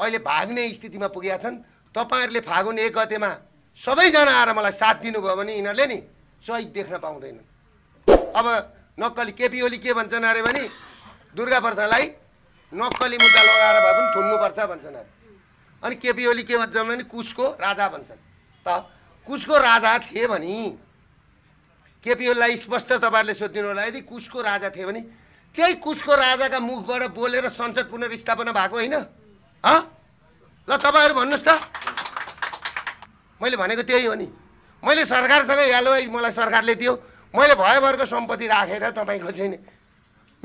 अहिले भाग्ने स्थितिमा पुगेका छन् तपाईँहरूले फागुन एक गतेमा सबैजना आएर मलाई साथ दिनुभयो भने यिनीहरूले नि सही देख्न पाउँदैनन् अब नक्कली केपी ओली के भन्छन् अरे भने दुर्गा प्रसादलाई नक्कली मुद्दा लगाएर भए पनि थुन्नुपर्छ भन्छन् अरे अनि केपी ओली के भन्छन् भने कुसको राजा भन्छन् त कुसको राजा थिए भने केपी केपिओलीलाई स्पष्ट तपाईँहरूले सोधिदिनु होला यदि कुसको राजा थिए भने त्यही कुसको राजाका मुखबाट बोलेर संसद पुनर्स्थापना भएको होइन ल तपाईँहरू भन्नुहोस् त मैले भनेको त्यही हो नि मैले सरकारसँग है मलाई सरकारले दियो मैले भयभरको सम्पत्ति राखेर तपाईँको चाहिँ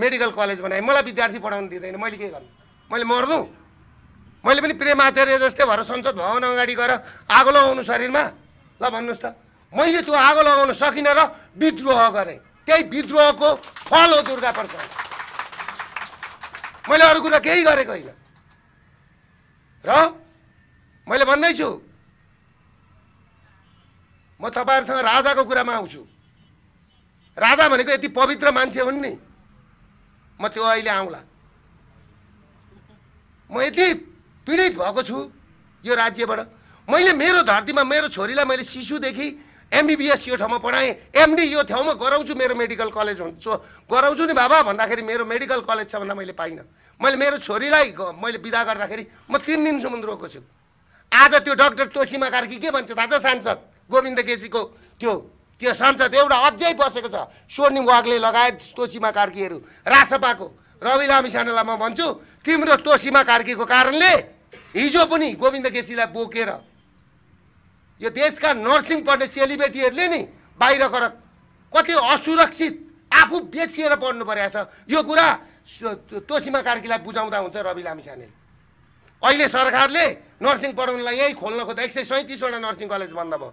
मेडिकल कलेज बनाएँ मलाई विद्यार्थी पढाउनु दिँदैन मैले के गर्नु मैले मर्नु मैले पनि प्रेम आचार्य जस्तै भएर संसद भवन अगाडि गएर आगो लगाउनु शरीरमा ल भन्नुहोस् त मैले त्यो आगो लगाउन सकिनँ र विद्रोह गरेँ त्यही विद्रोहको फल हो दुर्गा प्रसाद मैले अरू कुरा केही गरेको होइन र मैले भन्दैछु म तपाईँहरूसँग राजाको कुरामा आउँछु राजा भनेको यति पवित्र मान्छे हुन् नि म त्यो अहिले आउँला म यति पीडित भएको छु यो राज्यबाट मैले मेरो धरतीमा मेरो छोरीलाई मैले शिशुदेखि एमबिबिएस यो ठाउँमा पढाएँ एमडी यो ठाउँमा गराउँछु मेरो मेडिकल कलेज हुन्छ गराउँछु नि बाबा भन्दाखेरि मेरो मेडिकल कलेज छ भन्दा मैले पाइनँ मैले मेरो छोरीलाई मैले विदा गर्दाखेरि म तिन दिनसम्म रोएको छु आज त्यो डक्टर तोसीमा कार्की के भन्छ थाहा छ सांसद गोविन्द केसीको त्यो त्यो सांसद एउटा अझै बसेको छ सोर्नी वागले लगायत तोसीमा कार्कीहरू रासपाको रवि लामी म भन्छु तिम्रो तोसीमा कार्कीको कारणले हिजो पनि गोविन्द केसीलाई बोकेर यो देशका नर्सिङ पढ्ने चेलीबेटीहरूले नि बाहिर गएर कति असुरक्षित आफू बेचिएर पढ्नु परेको छ यो कुरा तोसीमा कार्कीलाई बुझाउँदा हुन्छ रवि लामिसानेले अहिले सरकारले नर्सिङ पढाउनलाई यही खोल्न खोज्दा एक सय सैँतिसवटा नर्सिङ कलेज बन्द भयो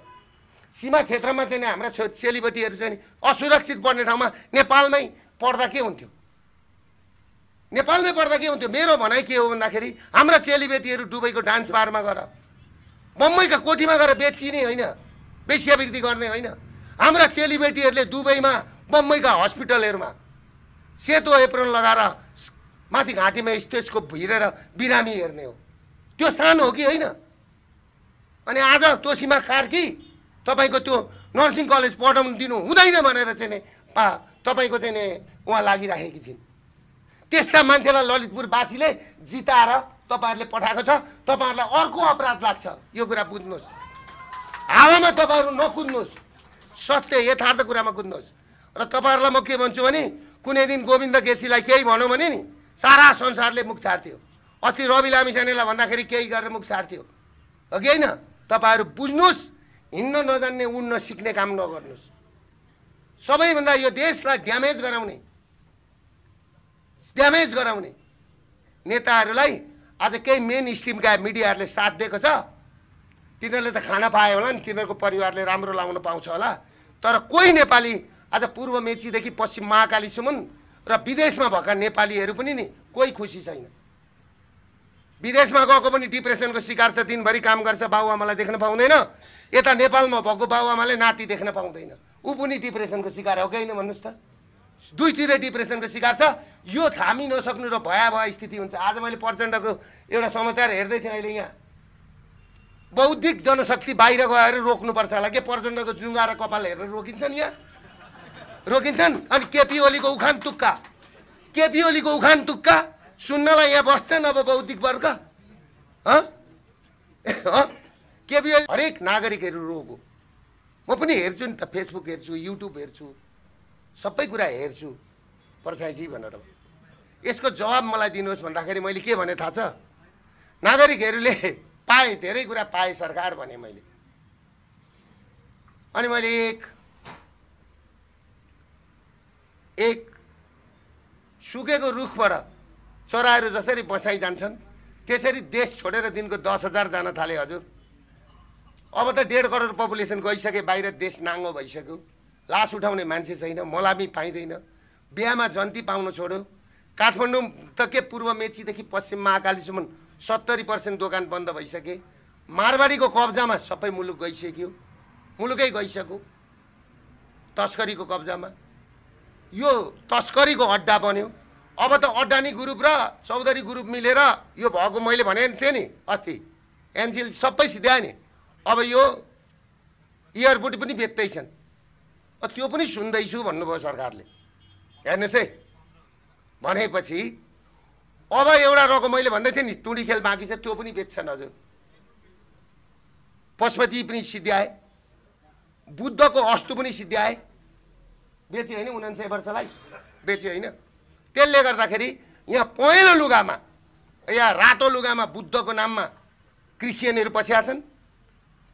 सीमा क्षेत्रमा चाहिँ हाम्रा चेलीबेटीहरू चाहिँ असुरक्षित बन्ने ठाउँमा नेपालमै पढ्दा के हुन्थ्यो नेपालमै पढ्दा के हुन्थ्यो मेरो भनाइ के हो भन्दाखेरि हाम्रा चेलीबेटीहरू दुबईको डान्स बारमा गएर बम्बईका कोठीमा गएर बेचिने होइन बेसियावृत्ति गर्ने होइन हाम्रा चेलीबेटीहरूले दुबईमा बम्बईका हस्पिटलहरूमा सेतो एप्रोन लगाएर माथि घाँटीमा स्टेजको भिरेर बिरामी हेर्ने हो त्यो सानो हो कि होइन अनि आज तोसीमा कार्की तपाईँको त्यो नर्सिङ कलेज पढाउनु दिनु हुँदैन भनेर चाहिँ नि पा तपाईँको चाहिँ नि उहाँ लागिराखेकी छिन् त्यस्ता मान्छेलाई ललितपुरवासीले जिताएर तपाईँहरूले पठाएको छ तपाईँहरूलाई अर्को अपराध लाग्छ यो कुरा बुझ्नुहोस् हावामा तपाईँहरू नकुद्नुहोस् सत्य यथार्थ कुरामा कुद्नुहोस् र तपाईँहरूलाई म के भन्छु भने कुनै दिन गोविन्द केसीलाई केही भनौँ भने नि सारा संसारले मुख छाड्थ्यो अस्ति रवि लामिसानेलाई भन्दाखेरि केही गरेर मुख छाड्थ्यो हो कि होइन तपाईँहरू बुझ्नुहोस् हिँड्न नजान्ने उड्न सिक्ने काम नगर्नुहोस् सबैभन्दा यो देशलाई ड्यामेज गराउने ड्यामेज गराउने नेताहरूलाई आज केही मेन स्ट्रिमका मिडियाहरूले साथ दिएको छ तिनीहरूले त खाना पायो होला नि तिनीहरूको परिवारले राम्रो लाउन पाउँछ होला तर कोही नेपाली आज पूर्व मेचीदेखि पश्चिम महाकालीसम्म र विदेशमा भएका नेपालीहरू पनि नि कोही खुसी छैन विदेशमा गएको पनि डिप्रेसनको शिकार छ दिनभरि काम गर्छ बाबुआमालाई देख्न पाउँदैन यता नेपालमा भएको बाबुआमाले नाति देख्न पाउँदैन ऊ पनि डिप्रेसनको शिकार हो कि होइन भन्नुहोस् त दुईतिर डिप्रेसनको शिकार छ यो थामी नसक्नु र भया भयावह स्थिति हुन्छ आज मैले प्रचण्डको एउटा समाचार हेर्दै थिएँ अहिले यहाँ बौद्धिक जनशक्ति बाहिर गएर रोक्नुपर्छ होला के प्रचण्डको जुङ्गा र कपाल हेरेर रोकिन्छ नि यहाँ रोकिन्छन् अनि केपी ओलीको उखान तुक्का केपी ओलीको उखान तुक्का सुन्नलाई यहाँ बस्छन् अब बौद्धिक वर्ग केपी ओली हरेक नागरिकहरू रोगो म पनि हेर्छु नि त फेसबुक हेर्छु युट्युब हेर्छु सबै कुरा हेर्छु प्रसाईजी भनेर यसको जवाब मलाई दिनुहोस् भन्दाखेरि मैले के भने थाहा छ नागरिकहरूले पाएँ धेरै कुरा पाएँ सरकार भने मैले अनि मैले एक एक सुकेको रुखबाट चराहरू जसरी बसाइ जान्छन् त्यसरी देश छोडेर दिनको दस हजार जान थाले हजुर अब त डेढ करोड पपुलेसन गइसके बाहिर देश नाङ्गो भइसक्यो लास उठाउने मान्छे छैन मलामी पाइँदैन बिहामा जन्ती पाउन छोड्यो काठमाडौँ त के पूर्व मेचीदेखि पश्चिम महाकालीसम्म सत्तरी पर्सेन्ट दोकान बन्द भइसके मारवाडीको कब्जामा सबै मुलुक गइसक्यो मुलुकै गइसक्यो तस्करीको कब्जामा यो तस्करीको अड्डा बन्यो अब त अड्डानी ग्रुप र चौधरी ग्रुप मिलेर यो भएको मैले भने थिएँ नि अस्ति एनसिएल सबै सिध्याएँ नि अब यो इयरबुट पनि बेच्दैछन् त्यो पनि सुन्दैछु भन्नुभयो सरकारले हेर्नुहोस् है भनेपछि अब एउटा रको मैले भन्दै थिएँ नि टुँडी खेल बाँकी छ त्यो पनि बेच्छन् हजुर पशुपति पनि सिद्ध्याए बुद्धको अस्तु पनि सिद्ध्याए बेची होइन उना सय वर्षलाई बेची होइन त्यसले गर्दाखेरि यहाँ पहेँलो लुगामा या रातो लुगामा बुद्धको नाममा क्रिस्चियनहरू पस्या छन्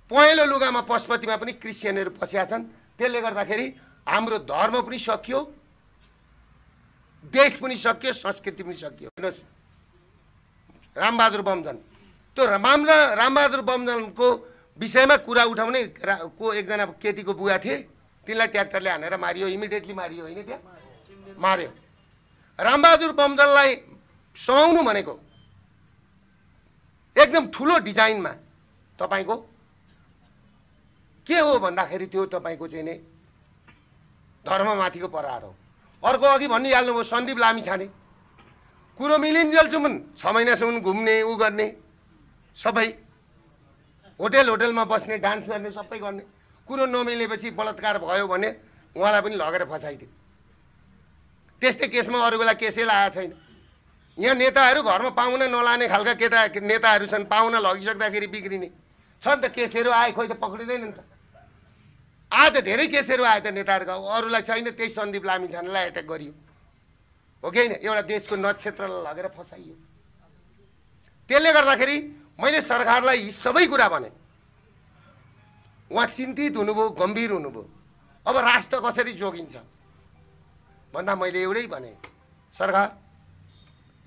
पहेँलो लुगामा पशुपतिमा पनि क्रिस्चियनहरू पस्या छन् त्यसले गर्दाखेरि हाम्रो धर्म पनि सकियो देश पनि सकियो संस्कृति पनि सकियो हेर्नुहोस् रामबहादुर बमजन त्यो राम रामबहादुर बमजनको विषयमा कुरा उठाउने को एकजना केटीको बुवा थिए तिनलाई ट्र्याक्टरले हानेर मारियो इमिडिएटली मारियो होइन त्यहाँ मार्यो रामबहादुर बमजललाई सुहाउनु भनेको एकदम ठुलो डिजाइनमा तपाईँको के हो भन्दाखेरि त्यो तपाईँको चाहिँ नै धर्ममाथिको परार हो अर्को अघि भनिहाल्नुभयो सन्दीप लामी छाने कुरो मिलिन्जेलसम्म छ महिनासम्म घुम्ने ऊ गर्ने सबै होटेल होटेलमा बस्ने डान्स गर्ने सबै गर्ने कुरो नमिलेपछि बलात्कार भयो भने उहाँलाई पनि लगेर फसाइदियो त्यस्तै केसमा अरू बेला केसै लागेको छैन यहाँ नेताहरू घरमा पाहुना नलाने खालका केटा नेताहरू छन् पाहुना लगिसक्दाखेरि बिग्रिने छ नि त केसहरू आए खोइ त पक्रिँदैन नि त आए त धेरै केसहरू आयो त नेताहरूको अरूलाई छैन त्यही सन्दीप लामिछानेलाई एट्याक गरियो हो कि होइन एउटा देशको नक्षत्रलाई लगेर फसाइयो त्यसले गर्दाखेरि मैले सरकारलाई यी सबै कुरा भने उहाँ चिन्तित हुनुभयो गम्भीर हुनुभयो अब राष्ट्र कसरी जोगिन्छ भन्दा मैले एउटै भने सरकार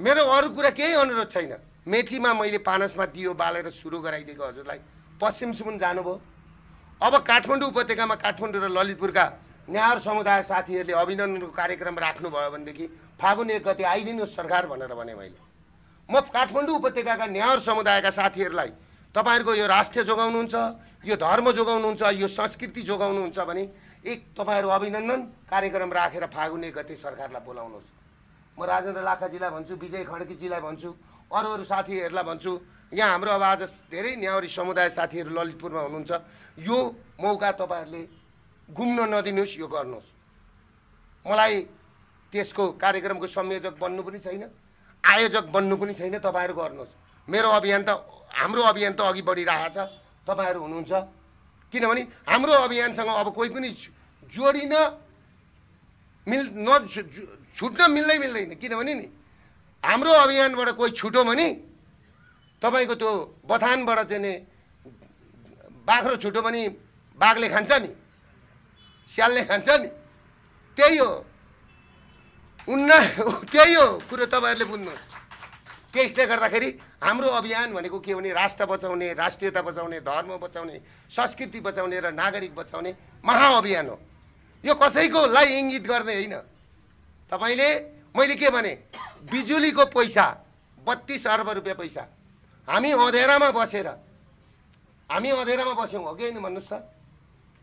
मेरो अरू कुरा केही अनुरोध छैन मेचीमा मैले पानसमा दियो बालेर सुरु गराइदिएको हजुरलाई पश्चिमसम्म जानुभयो अब काठमाडौँ उपत्यकामा काठमाडौँ र ललितपुरका न्यार समुदाय साथीहरूले अभिनन्दनको कार्यक्रम राख्नुभयो भनेदेखि फागुन एक गति आइदिनुहोस् सरकार भनेर भने मैले म काठमाडौँ उपत्यकाका न्यार समुदायका साथीहरूलाई तपाईँहरूको यो राष्ट्रिय जोगाउनुहुन्छ यो धर्म जोगाउनुहुन्छ यो संस्कृति जोगाउनुहुन्छ भने एक तपाईँहरू अभिनन्दन कार्यक्रम राखेर फागुने गते सरकारलाई बोलाउनुहोस् म राजेन्द्र लाखाजीलाई भन्छु विजय खड्कीजीलाई भन्छु अरू अरू साथीहरूलाई भन्छु यहाँ हाम्रो अब आज धेरै न्याउरी समुदाय साथीहरू ललितपुरमा हुनुहुन्छ यो मौका तपाईँहरूले घुम्न नदिनुहोस् यो गर्नुहोस् मलाई त्यसको कार्यक्रमको संयोजक बन्नु पनि छैन आयोजक बन्नु पनि छैन तपाईँहरू गर्नुहोस् मेरो अभियान त हाम्रो अभियान त अघि बढिरहेको छ तपाईँहरू हुनुहुन्छ किनभने हाम्रो अभियानसँग अब कोही पनि जोडिन मिल् न छुट्न मिल्दै मिल्दैन किनभने नि हाम्रो अभियानबाट कोही छुट्यो भने तपाईँको त्यो बथानबाट चाहिँ नि बाख्रो छुट्यो भने बाघले खान्छ नि स्यालले खान्छ नि त्यही हो उन्ना त्यही हो कुरो तपाईँहरूले बुझ्नुहोस् त्यसले गर्दाखेरि हाम्रो अभियान भनेको के भने राष्ट्र बचाउने राष्ट्रियता बचाउने धर्म बचाउने संस्कृति बचाउने र नागरिक बचाउने महाअभियान हो यो कसैकोलाई इङ्गित गर्ने होइन तपाईँले मैले के भने बिजुलीको पैसा बत्तिस अर्ब रुपियाँ पैसा हामी अँधेरामा बसेर हामी अँधेरामा बस्यौँ हो कि होइन भन्नुहोस् त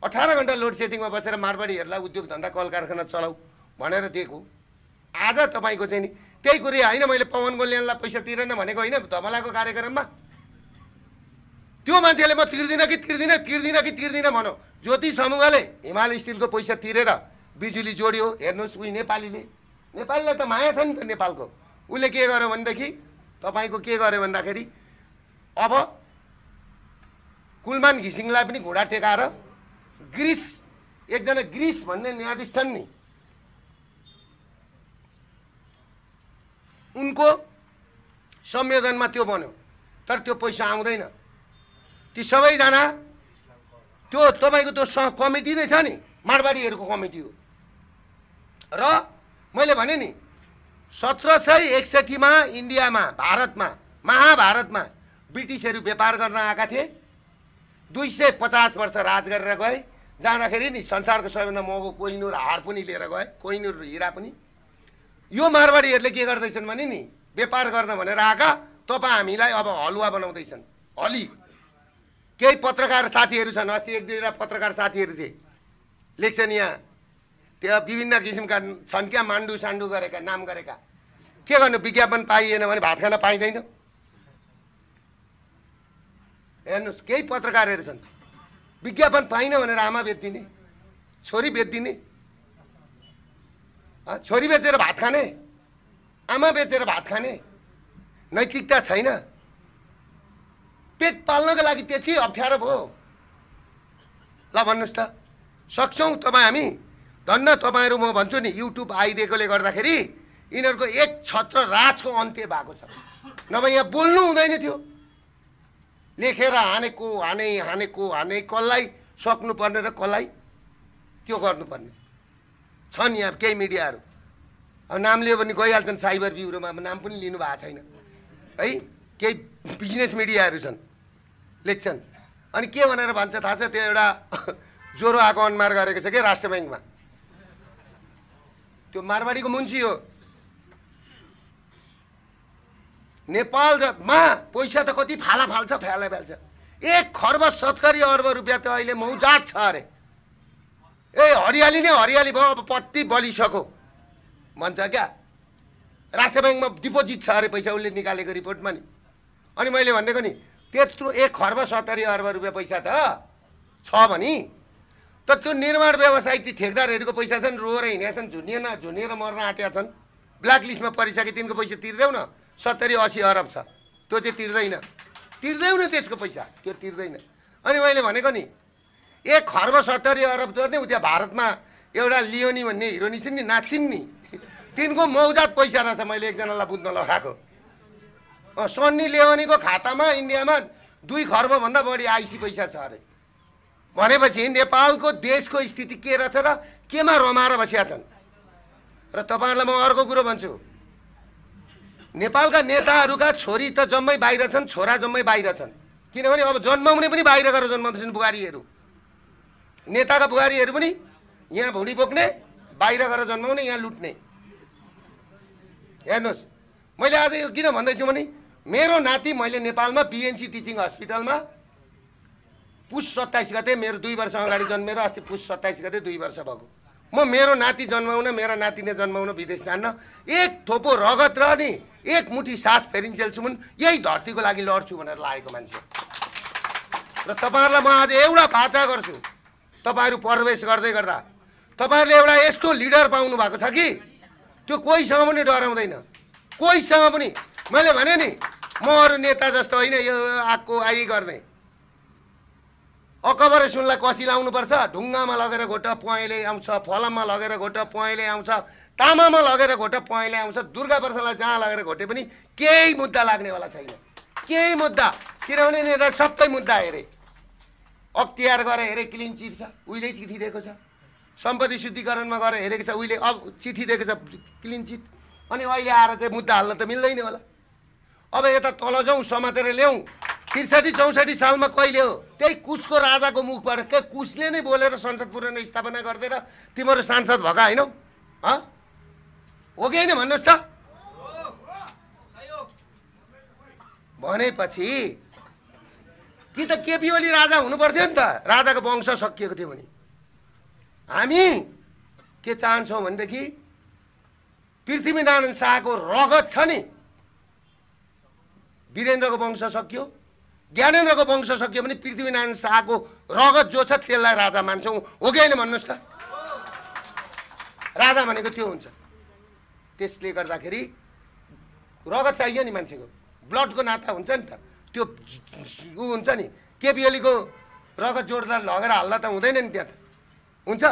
अठार घन्टा लोड सेडिङमा बसेर मारवाडीहरूलाई उद्योग धन्दा कल कारखाना चलाऊ भनेर दिएको आज तपाईँको चाहिँ नि त्यही कुरो होइन मैले पवन कल्याणलाई पैसा तिरेन भनेको होइन धमलाको कार्यक्रममा त्यो मान्छेले म तिर्दिनँ कि तिर्दिनँ तिर्दिनँ कि तिर्दिनँ भनौँ ज्योति समूहले हिमालय स्टिलको पैसा तिरेर बिजुली जोड्यो हेर्नुहोस् उही नेपालीले नेपालीलाई त माया छ नि त नेपालको उसले के गर्यो भनेदेखि तपाईँको के गर्यो भन्दाखेरि अब कुलमान घिसिङलाई पनि घुँडा टेकाएर ग्रिस एकजना ग्रिस भन्ने न्यायाधीश छन् नि उनको संयोजनमा त्यो बन्यो तर त्यो पैसा आउँदैन ती सबैजना त्यो तपाईँको त्यो स कमिटी नै छ नि माडबाडीहरूको कमिटी हो र मैले भने नि सत्र सय एकसठीमा इन्डियामा भारतमा महाभारतमा ब्रिटिसहरू व्यापार गर्न आएका थिए दुई सय पचास वर्ष राज गरेर गए जाँदाखेरि नि संसारको सबैभन्दा महँगो कोइनुर हार पनि लिएर गए कोइनुर हिरा पनि यो मारवाडीहरूले के गर्दैछन् भने नि व्यापार गर्न भनेर आएका तपाईँ हामीलाई अब हलुवा बनाउँदैछन् हली केही पत्रकार साथीहरू छन् अस्ति एक दुईवटा पत्रकार साथीहरू थिए लेख्छन् यहाँ त्यहाँ विभिन्न किसिमका छन् क्या मान्डु सान्डु गरेका नाम गरेका के गर्नु विज्ञापन पाइएन भने भात खान पाइँदैन हेर्नुहोस् केही पत्रकारहरू छन् विज्ञापन पाइनँ भनेर आमा बेचिदिने छोरी बेच्दिने छोरी बेचेर भात खाने आमा बेचेर भात खाने नैतिकता छैन पेट पाल्नको लागि त्यति अप्ठ्यारो भयो ल भन्नुहोस् त सक्छौँ तपाईँ हामी धन्न तपाईँहरू म भन्छु नि युट्युब आइदिएकोले गर्दाखेरि यिनीहरूको एक छत्र राजको अन्त्य भएको छ नभए यहाँ बोल्नु हुँदैन थियो लेखेर हानेको हाने हानेको हाने कसलाई सक्नुपर्ने र कसलाई त्यो गर्नुपर्ने छन् यहाँ केही मिडियाहरू अब नाम लियो भने गइहाल्छन् साइबर ब्युरोमा अब नाम पनि लिनु भएको छैन है केही बिजनेस मिडियाहरू छन् लेख्छन् अनि के भनेर भन्छ थाहा छ त्यो एउटा ज्वरो आएको अनुमार गरेको छ क्या राष्ट्र ब्याङ्कमा त्यो मारवाडीको मुन्सी हो नेपाल पैसा त कति फाला फाल्छ फ्याला फाल्छ एक खर्ब सत्तरी अर्ब रुपियाँ त अहिले मौजात छ अरे ए हरियाली नै हरियाली भयो अब पत्ती बलिसक्यो भन्छ क्या राष्ट्र ब्याङ्कमा डिपोजिट छ अरे पैसा उसले निकालेको रिपोर्टमा नि अनि मैले भनिदिएको नि त्यत्रो एक खर्ब सत्तरी अर्ब रुपियाँ पैसा त छ भने त त्यो निर्माण व्यवसाय ती ठेकदारहरूको पैसा छन् रोएर हिँडेका छन् झुनिएर मर्न आँटेका छन् ब्ल्याक लिस्टमा परिसके तिनको पैसा तिर्दैउ न सत्तरी असी अरब छ त्यो चाहिँ तिर्दैन न त्यसको पैसा त्यो तिर्दैन अनि मैले भनेको नि एक खर्ब सत्तरी अरब डलर उ उता भारतमा एउटा लियोनी भन्ने हिरोनी छिन् नि नाचिन् नि तिनको मौजात पैसा रहेछ मैले एकजनालाई बुझ्न लगाएको सन्नी लेवनीको खातामा इन्डियामा दुई खर्बभन्दा बढी आइसी पैसा छ अरे भनेपछि नेपालको देशको स्थिति के रहेछ र केमा रमाएर बसिया छन् र तपाईँहरूलाई म अर्को कुरो भन्छु नेपालका नेताहरूका छोरी त जम्मै बाहिर छन् छोरा जम्मै बाहिर छन् किनभने अब जन्माउने पनि बाहिर गएर जन्माउँदैछन् बुहारीहरू नेताका बुहारीहरू पनि यहाँ भुँडी बोक्ने बाहिर गएर जन्माउने यहाँ लुट्ने हेर्नुहोस् मैले आज यो किन भन्दैछु भने मेरो नाति मैले नेपालमा बिएनसी टिचिङ हस्पिटलमा पुस सत्ताइस गते मेरो दुई वर्ष अगाडि जन्मेर अस्ति पुस सत्ताइस गते दुई वर्ष भएको म मेरो नाति जन्माउन मेरा नातिले जन्माउन विदेश जान्न एक थोपो रगत र नि एक मुठी सास फेरिन्चेल्छु पनि यही धरतीको लागि लड्छु भनेर लागेको मान्छे र तपाईँहरूलाई म आज एउटा भाचा गर्छु तपाईँहरू प्रवेश गर्दै गर्दा तपाईँहरूले एउटा यस्तो लिडर पाउनु भएको छ कि त्यो कोहीसँग पनि डराउँदैन कोहीसँग पनि मैले भने नि म अरू नेता जस्तो होइन यो आगको आइ गर्ने अकबर सुनलाई कसी लाउनुपर्छ ढुङ्गामा लगेर घोट पहेँले आउँछ फलाममा लगेर घोट पहेँले आउँछ तामामा लगेर घोट पहेँले आउँछ दुर्गा प्रसादलाई जहाँ लगेर घोटे पनि केही मुद्दा लाग्नेवाला छैन केही मुद्दा किनभने यिनीहरूलाई सबै मुद्दा हेरेँ अख्तियार गरेर हेरे क्लिन चिट छ उहिले चिठी दिएको छ सम्पत्ति शुद्धिकरणमा गएर हेरेको छ उहिले अब चिठी दिएको छ क्लिन चिट अनि अहिले आएर चाहिँ मुद्दा हाल्न त मिल्दैन होला अब यता तल जाउँ समातेर ल्याउँ त्रिसठी चौसठी सालमा कहिले हो त्यही कुसको राजाको मुखबाट के कुसले नै बोलेर संसद पुरानो स्थापना गरिदिएर तिमीहरू सांसद भएका होइनौ हो कि होइन भन्नुहोस् त भनेपछि कि त केपी ओली राजा हुनु पर्थ्यो नि त राजाको वंश सकिएको थियो भने हामी के चाहन्छौँ भनेदेखि पृथ्वीनारायण शाहको रगत छ नि वीरेन्द्रको वंश सकियो ज्ञानेन्द्रको वंश सकियो भने पृथ्वीनारायण शाहको रगत जो छ त्यसलाई राजा मान्छौँ हो कि होइन भन्नुहोस् त राजा भनेको त्यो हुन्छ त्यसले गर्दाखेरि रगत चाहियो नि मान्छेको ब्लडको नाता हुन्छ नि त त्यो ऊ हुन्छ नि केपिएलीको रगत जोडदार लगेर हाल्दा त हुँदैन नि त्यहाँ त हुन्छ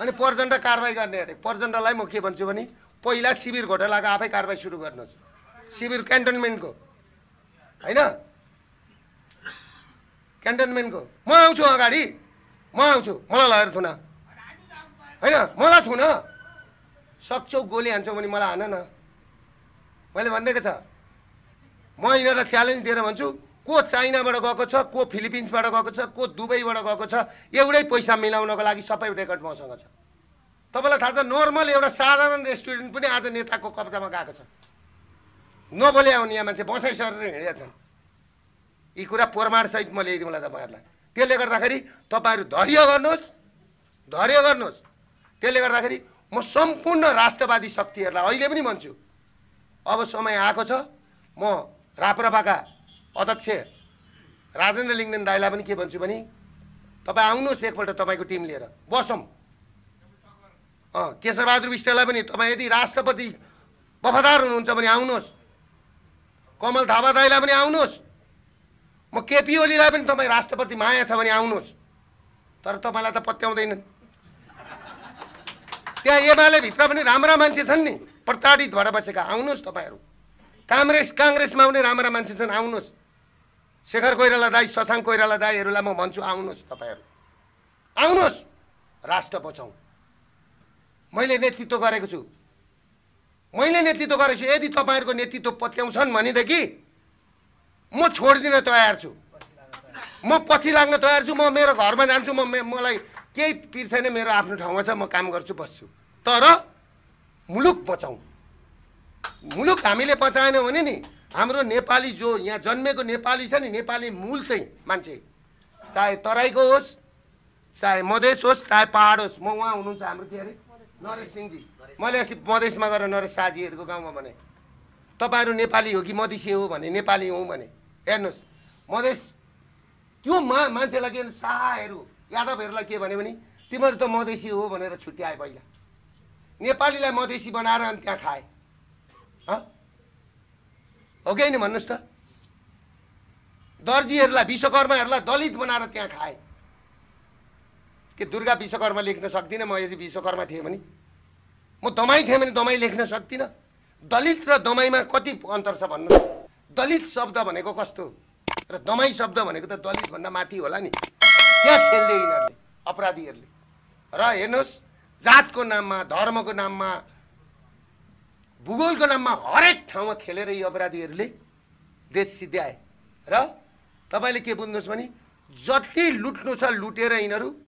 अनि प्रचण्ड कारवाही गर्ने अरे प्रचण्डलाई म के भन्छु भने पहिला शिविर घोटालाको आफै कारवाही सुरु गर्नुहोस् शिविर क्यान्टोनमेन्टको होइन क्यान्टोनमेन्टको म आउँछु अगाडि म आउँछु मलाई लगेर थुन होइन मलाई थुन सक्छौ गोली हान्छौ भने मलाई हान न मैले भनिदिएको छ म यिनीहरूलाई च्यालेन्ज दिएर भन्छु को चाइनाबाट गएको छ को फिलिपिन्सबाट गएको छ को दुबईबाट गएको छ एउटै पैसा मिलाउनको लागि सबै रेकर्ड मसँग छ तपाईँलाई थाहा छ नर्मल एउटा साधारण रेस्टुरेन्ट पनि आज नेताको कब्जामा गएको छ नबोले आउने यहाँ मान्छे बसाइ सरेर हिँडेका छन् यी कुरा प्रमाणसहित म ल्याइदिउँला तपाईँहरूलाई त्यसले गर्दाखेरि तपाईँहरू धैर्य गर्नुहोस् धैर्य गर्नुहोस् त्यसले गर्दाखेरि म सम्पूर्ण राष्ट्रवादी शक्तिहरूलाई अहिले पनि भन्छु अब समय आएको छ म राप्रपाका अध्यक्ष राजेन्द्र लिङ्गन दाईलाई पनि के भन्छु भने तपाईँ आउनुहोस् एकपल्ट तपाईँको टिम लिएर बसौँ अँ केशरबहादुर विष्टलाई पनि तपाईँ यदि राष्ट्रपति वफादार हुनुहुन्छ भने आउनुहोस् कमल थापा दाईलाई पनि आउनुहोस् म केपी ओलीलाई पनि तपाईँ राष्ट्रपति माया छ भने आउनुहोस् तर तपाईँलाई त पत्याउँदैनन् त्यहाँ एमाले भित्र पनि राम्रा मान्छे छन् नि प्रताडित भएर बसेका आउनुहोस् तपाईँहरू काङ्ग्रेस काङ्ग्रेसमा पनि राम्रा मान्छे छन् आउनुहोस् शेखर कोइराला दाई शशाङ्क कोइराला दाईहरूलाई म भन्छु आउनुहोस् तपाईँहरू आउनुहोस् राष्ट्र बचाउँ मैले नेतृत्व गरेको छु मैले नेतृत्व गरेको छु यदि तपाईँहरूको नेतृत्व पत्याउँछन् भनेदेखि म छोडिदिन तयार छु म पछि लाग्न तयार छु म मेरो घरमा जान्छु म मलाई केही पिर्छ नै मेरो आफ्नो ठाउँमा छ म काम गर्छु बस्छु तर मुलुक बचाउँ मुलुक हामीले बचाएनौँ भने नि हाम्रो नेपाली जो यहाँ जन्मेको नेपाली छ नि नेपाली मूल चाहिँ मान्छे चाहे तराईको होस् चाहे मधेस होस् चाहे पाहाड होस् म उहाँ हुनुहुन्छ हाम्रो के अरे नरेश सिंहजी मैले अस्ति मधेसमा गएर नरेश साजीहरूको गाउँमा भने तपाईँहरू नेपाली हो कि मधेसी हो भने नेपाली हौँ भने हेर्नुहोस् मधेस त्यो मा मान्छेलाई के शाहहरू यादवहरूलाई के भन्यो भने तिमीहरू त मधेसी हो भनेर छुट्टी छुट्याए पहिला नेपालीलाई मधेसी बनाएर अनि त्यहाँ खाएँ हो कि होइन भन्नुहोस् त दर्जीहरूलाई विश्वकर्माहरूलाई दलित बनाएर त्यहाँ खाए के दुर्गा विश्वकर्मा लेख्न सक्दिनँ म यदि विश्वकर्मा थिएँ भने म दमाई थिएँ भने दमाई लेख्न सक्दिनँ दलित र दमाईमा कति अन्तर छ भन्नु दलित शब्द भनेको कस्तो र दमाई शब्द भनेको त दलितभन्दा माथि होला नि त्यहाँ खेल्दै यिनीहरूले अपराधीहरूले र हेर्नुहोस् जातको नाममा धर्मको नाममा भूगोलको नाममा हरेक ठाउँमा खेलेर यी अपराधीहरूले देश सिद्ध्याए र तपाईँले के बुझ्नुहोस् भने जति लुट्नु छ लुटेर यिनीहरू